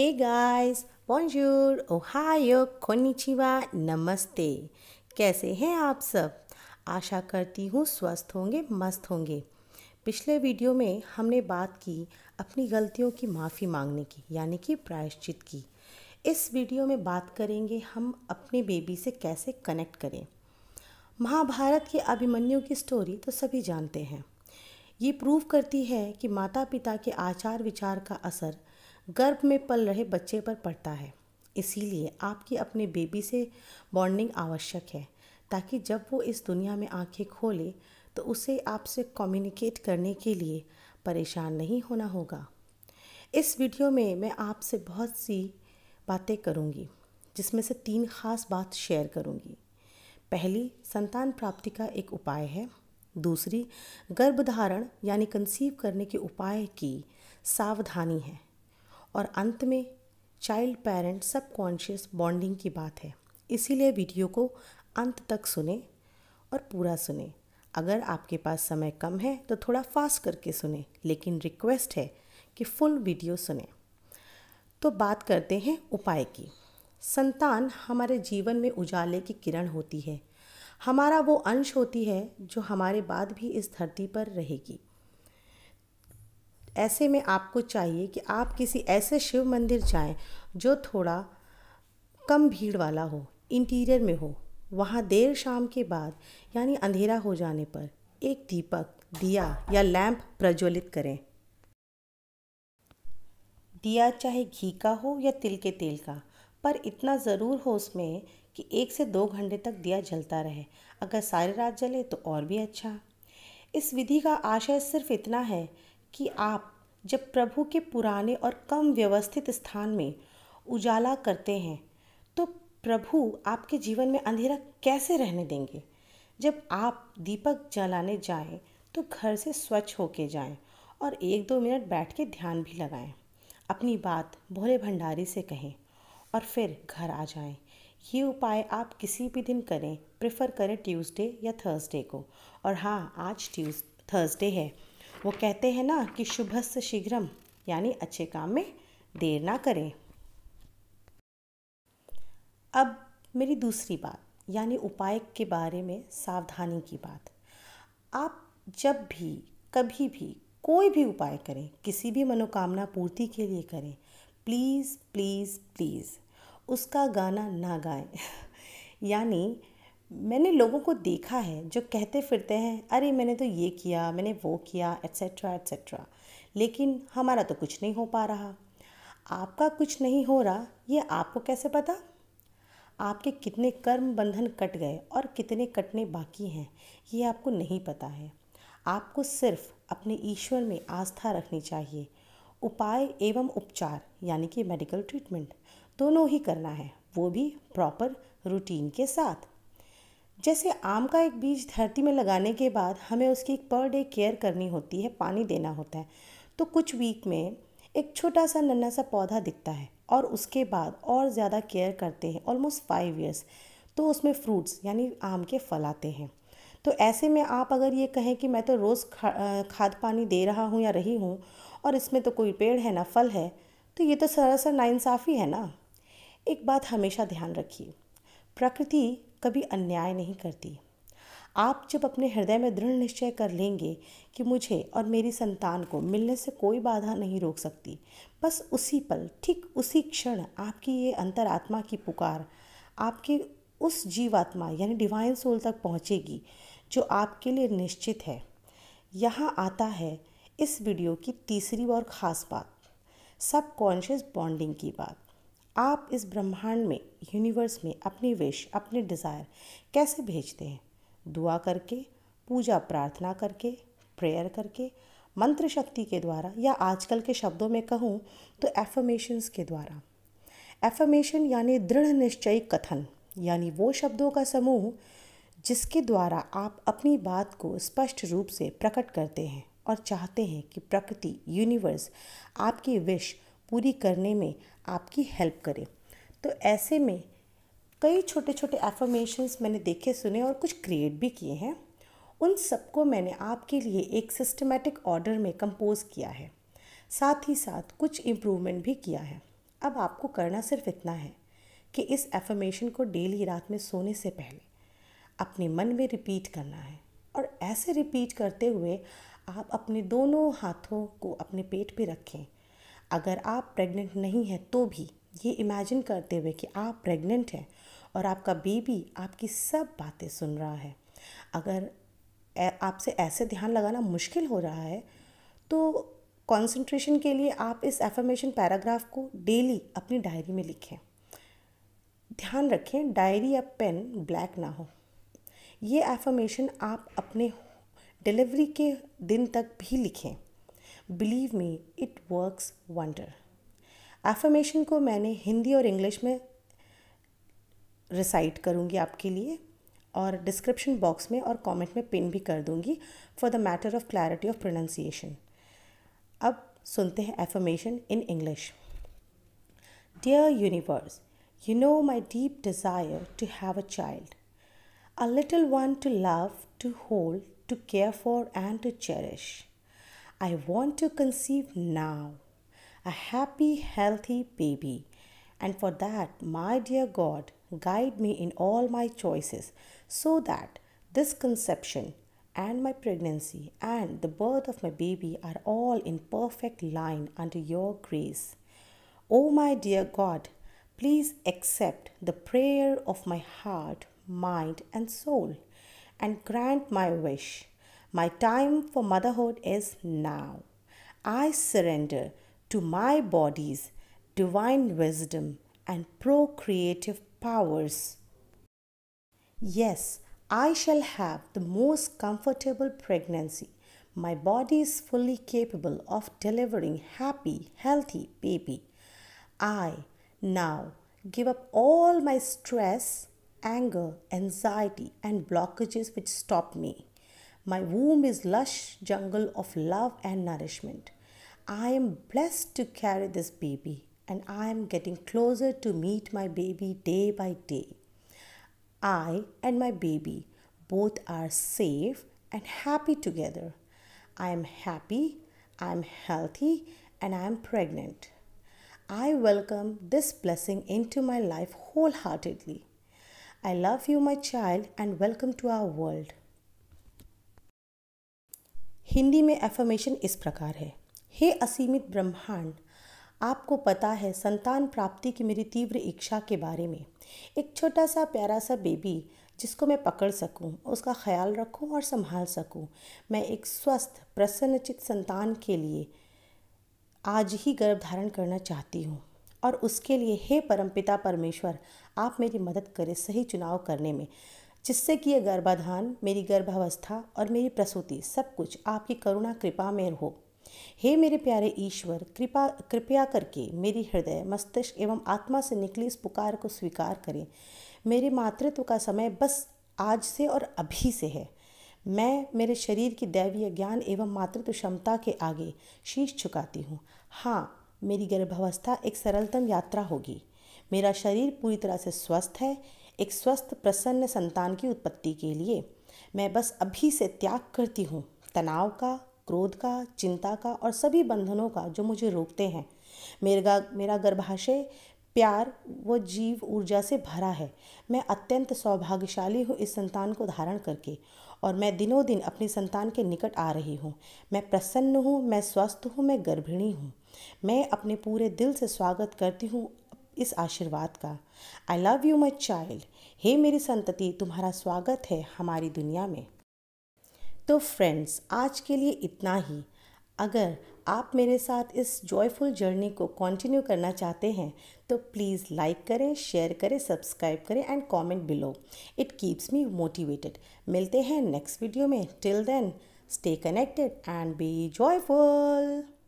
हे guys bonjour, ओहायो, कोनिचिवा, नमस्ते कैसे हैं आप सब आशा करती हूँ स्वस्थ होंगे मस्त होंगे पिछले वीडियो में हमने बात की अपनी गलतियों की माफ़ी मांगने की यानी कि प्रायश्चित की इस वीडियो में बात करेंगे हम अपने बेबी से कैसे कनेक्ट करें महाभारत के अभिमन्यु की स्टोरी तो सभी जानते हैं ये प्रूव करती है कि माता पिता के आचार विचार का असर गर्भ में पल रहे बच्चे पर पड़ता है इसीलिए आपकी अपने बेबी से बॉन्डिंग आवश्यक है ताकि जब वो इस दुनिया में आंखें खोले तो उसे आपसे कम्युनिकेट करने के लिए परेशान नहीं होना होगा इस वीडियो में मैं आपसे बहुत सी बातें करूँगी जिसमें से तीन खास बात शेयर करूँगी पहली संतान प्राप्ति का एक उपाय है दूसरी गर्भधारण यानी कंसीव करने के उपाय की सावधानी है और अंत में चाइल्ड पेरेंट सबकॉन्शियस बॉन्डिंग की बात है इसीलिए वीडियो को अंत तक सुने और पूरा सुने अगर आपके पास समय कम है तो थोड़ा फास्ट करके सुने लेकिन रिक्वेस्ट है कि फुल वीडियो सुने तो बात करते हैं उपाय की संतान हमारे जीवन में उजाले की किरण होती है हमारा वो अंश होती है जो हमारे बाद भी इस धरती पर रहेगी ऐसे में आपको चाहिए कि आप किसी ऐसे शिव मंदिर जाएं जो थोड़ा कम भीड़ वाला हो इंटीरियर में हो वहाँ देर शाम के बाद यानी अंधेरा हो जाने पर एक दीपक दिया या लैंप प्रज्वलित करें दिया चाहे घी का हो या तिल के तेल का पर इतना ज़रूर हो उसमें कि एक से दो घंटे तक दिया जलता रहे अगर सारी रात जले तो और भी अच्छा इस विधि का आशय सिर्फ इतना है कि आप जब प्रभु के पुराने और कम व्यवस्थित स्थान में उजाला करते हैं तो प्रभु आपके जीवन में अंधेरा कैसे रहने देंगे जब आप दीपक जलाने जाएं तो घर से स्वच्छ होके जाएं और एक दो मिनट बैठ के ध्यान भी लगाएं अपनी बात भोले भंडारी से कहें और फिर घर आ जाएं ये उपाय आप किसी भी दिन करें प्रेफर करें ट्यूसडे या थर्सडे को और हाँ आज ट्यूज थर्सडे है वो कहते हैं ना कि से शीघ्रम यानी अच्छे काम में देर ना करें अब मेरी दूसरी बात यानी उपाय के बारे में सावधानी की बात आप जब भी कभी भी कोई भी उपाय करें किसी भी मनोकामना पूर्ति के लिए करें प्लीज़ प्लीज़ प्लीज़ उसका गाना ना गाएं यानी मैंने लोगों को देखा है जो कहते फिरते हैं अरे मैंने तो ये किया मैंने वो किया एट्सेट्रा एट्सेट्रा लेकिन हमारा तो कुछ नहीं हो पा रहा आपका कुछ नहीं हो रहा ये आपको कैसे पता आपके कितने कर्म बंधन कट गए और कितने कटने बाकी हैं ये आपको नहीं पता है आपको सिर्फ अपने ईश्वर में आस्था रखनी चाहिए उपाय एवं उपचार यानी कि मेडिकल ट्रीटमेंट दोनों ही करना है वो भी प्रॉपर रूटीन के साथ जैसे आम का एक बीज धरती में लगाने के बाद हमें उसकी पर डे केयर करनी होती है पानी देना होता है तो कुछ वीक में एक छोटा सा नन्ना सा पौधा दिखता है और उसके बाद और ज़्यादा केयर करते हैं ऑलमोस्ट फाइव ईयर्स तो उसमें फ्रूट्स यानी आम के फल आते हैं तो ऐसे में आप अगर ये कहें कि मैं तो रोज़ खा, खाद पानी दे रहा हूँ या रही हूँ और इसमें तो कोई पेड़ है ना फल है तो ये तो सरासर नाइंसाफ़ी है ना एक बात हमेशा ध्यान रखिए प्रकृति कभी अन्याय नहीं करती आप जब अपने हृदय में दृढ़ निश्चय कर लेंगे कि मुझे और मेरी संतान को मिलने से कोई बाधा नहीं रोक सकती बस उसी पल ठीक उसी क्षण आपकी ये अंतरात्मा की पुकार आपके उस जीवात्मा यानी डिवाइन सोल तक पहुँचेगी जो आपके लिए निश्चित है यहाँ आता है इस वीडियो की तीसरी और ख़ास बात सब कॉन्शियस बॉन्डिंग की बात आप इस ब्रह्मांड में यूनिवर्स में अपनी विश अपने डिज़ायर कैसे भेजते हैं दुआ करके पूजा प्रार्थना करके प्रेयर करके मंत्र शक्ति के द्वारा या आजकल के शब्दों में कहूँ तो एफर्मेशंस के द्वारा एफर्मेशन यानी दृढ़ निश्चय कथन यानी वो शब्दों का समूह जिसके द्वारा आप अपनी बात को स्पष्ट रूप से प्रकट करते हैं और चाहते हैं कि प्रकृति यूनिवर्स आपकी विश पूरी करने में आपकी हेल्प करे तो ऐसे में कई छोटे छोटे एफर्मेशंस मैंने देखे सुने और कुछ क्रिएट भी किए हैं उन सबको मैंने आपके लिए एक सिस्टमेटिक ऑर्डर में कंपोज किया है साथ ही साथ कुछ इम्प्रूवमेंट भी किया है अब आपको करना सिर्फ इतना है कि इस एफर्मेशन को डेली रात में सोने से पहले अपने मन में रिपीट करना है और ऐसे रिपीट करते हुए आप अपने दोनों हाथों को अपने पेट पे रखें अगर आप प्रेग्नेंट नहीं हैं तो भी ये इमेजिन करते हुए कि आप प्रेग्नेंट हैं और आपका बेबी आपकी सब बातें सुन रहा है अगर आपसे ऐसे ध्यान लगाना मुश्किल हो रहा है तो कंसंट्रेशन के लिए आप इस एफर्मेशन पैराग्राफ को डेली अपनी डायरी में लिखें ध्यान रखें डायरी या पेन ब्लैक ना हो ये एफर्मेशन आप अपने डिलीवरी के दिन तक भी लिखें believe me it works wonder affirmation को मैंने हिंदी और इंग्लिश में रिसाइट करूँगी आपके लिए और डिस्क्रिप्शन बॉक्स में और कमेंट में पिन भी कर दूँगी for the matter of clarity of pronunciation अब सुनते हैं affirmation in English dear universe you know my deep desire to have a child a little one to love to hold to care for and to cherish I want to conceive now a happy, healthy baby. And for that, my dear God, guide me in all my choices so that this conception and my pregnancy and the birth of my baby are all in perfect line under your grace. O oh, my dear God, please accept the prayer of my heart, mind, and soul and grant my wish. My time for motherhood is now. I surrender to my body's divine wisdom and procreative powers. Yes, I shall have the most comfortable pregnancy. My body is fully capable of delivering happy, healthy baby. I now give up all my stress, anger, anxiety and blockages which stop me. My womb is lush jungle of love and nourishment. I am blessed to carry this baby and I am getting closer to meet my baby day by day. I and my baby both are safe and happy together. I am happy, I am healthy, and I am pregnant. I welcome this blessing into my life wholeheartedly. I love you, my child, and welcome to our world. Hindi में affirmation इस प्रकार है हे असीमित ब्रह्मांड आपको पता है संतान प्राप्ति की मेरी तीव्र इच्छा के बारे में एक छोटा सा प्यारा सा बेबी जिसको मैं पकड़ सकूं, उसका ख्याल रखूं और संभाल सकूं। मैं एक स्वस्थ प्रसन्नचित संतान के लिए आज ही गर्भ धारण करना चाहती हूँ और उसके लिए हे परमपिता परमेश्वर आप मेरी मदद करें सही चुनाव करने में जिससे कि यह गर्भाधान मेरी गर्भावस्था और मेरी प्रसूति सब कुछ आपकी करुणा कृपा में हो हे मेरे प्यारे ईश्वर कृपा कृपया करके मेरी हृदय मस्तिष्क एवं आत्मा से निकली इस पुकार को स्वीकार करें मेरे मातृत्व का समय बस आज से और अभी से है मैं मेरे शरीर की दैवीय ज्ञान एवं मातृत्व क्षमता के आगे शीश झुकाती हूँ हाँ मेरी गर्भावस्था एक सरलतम यात्रा होगी मेरा शरीर पूरी तरह से स्वस्थ है एक स्वस्थ प्रसन्न संतान की उत्पत्ति के लिए मैं बस अभी से त्याग करती हूँ तनाव का क्रोध का चिंता का और सभी बंधनों का जो मुझे रोकते हैं मेरा मेरा गर्भाशय प्यार व जीव ऊर्जा से भरा है मैं अत्यंत सौभाग्यशाली हूँ इस संतान को धारण करके और मैं दिनों दिन अपनी संतान के निकट आ रही हूँ मैं प्रसन्न हूँ मैं स्वस्थ हूँ मैं गर्भिणी हूँ मैं अपने पूरे दिल से स्वागत करती हूँ इस आशीर्वाद का I love you my child हे मेरी संतति तुम्हारा स्वागत है हमारी दुनिया में तो फ्रेंड्स आज के लिए इतना ही अगर आप मेरे साथ इस जॉयफुल जर्नी को कंटिन्यू करना चाहते हैं तो प्लीज़ लाइक करें शेयर करें सब्सक्राइब करें and comment below it keeps me motivated मिलते हैं नेक्स्ट वीडियो में till then stay connected and be joyful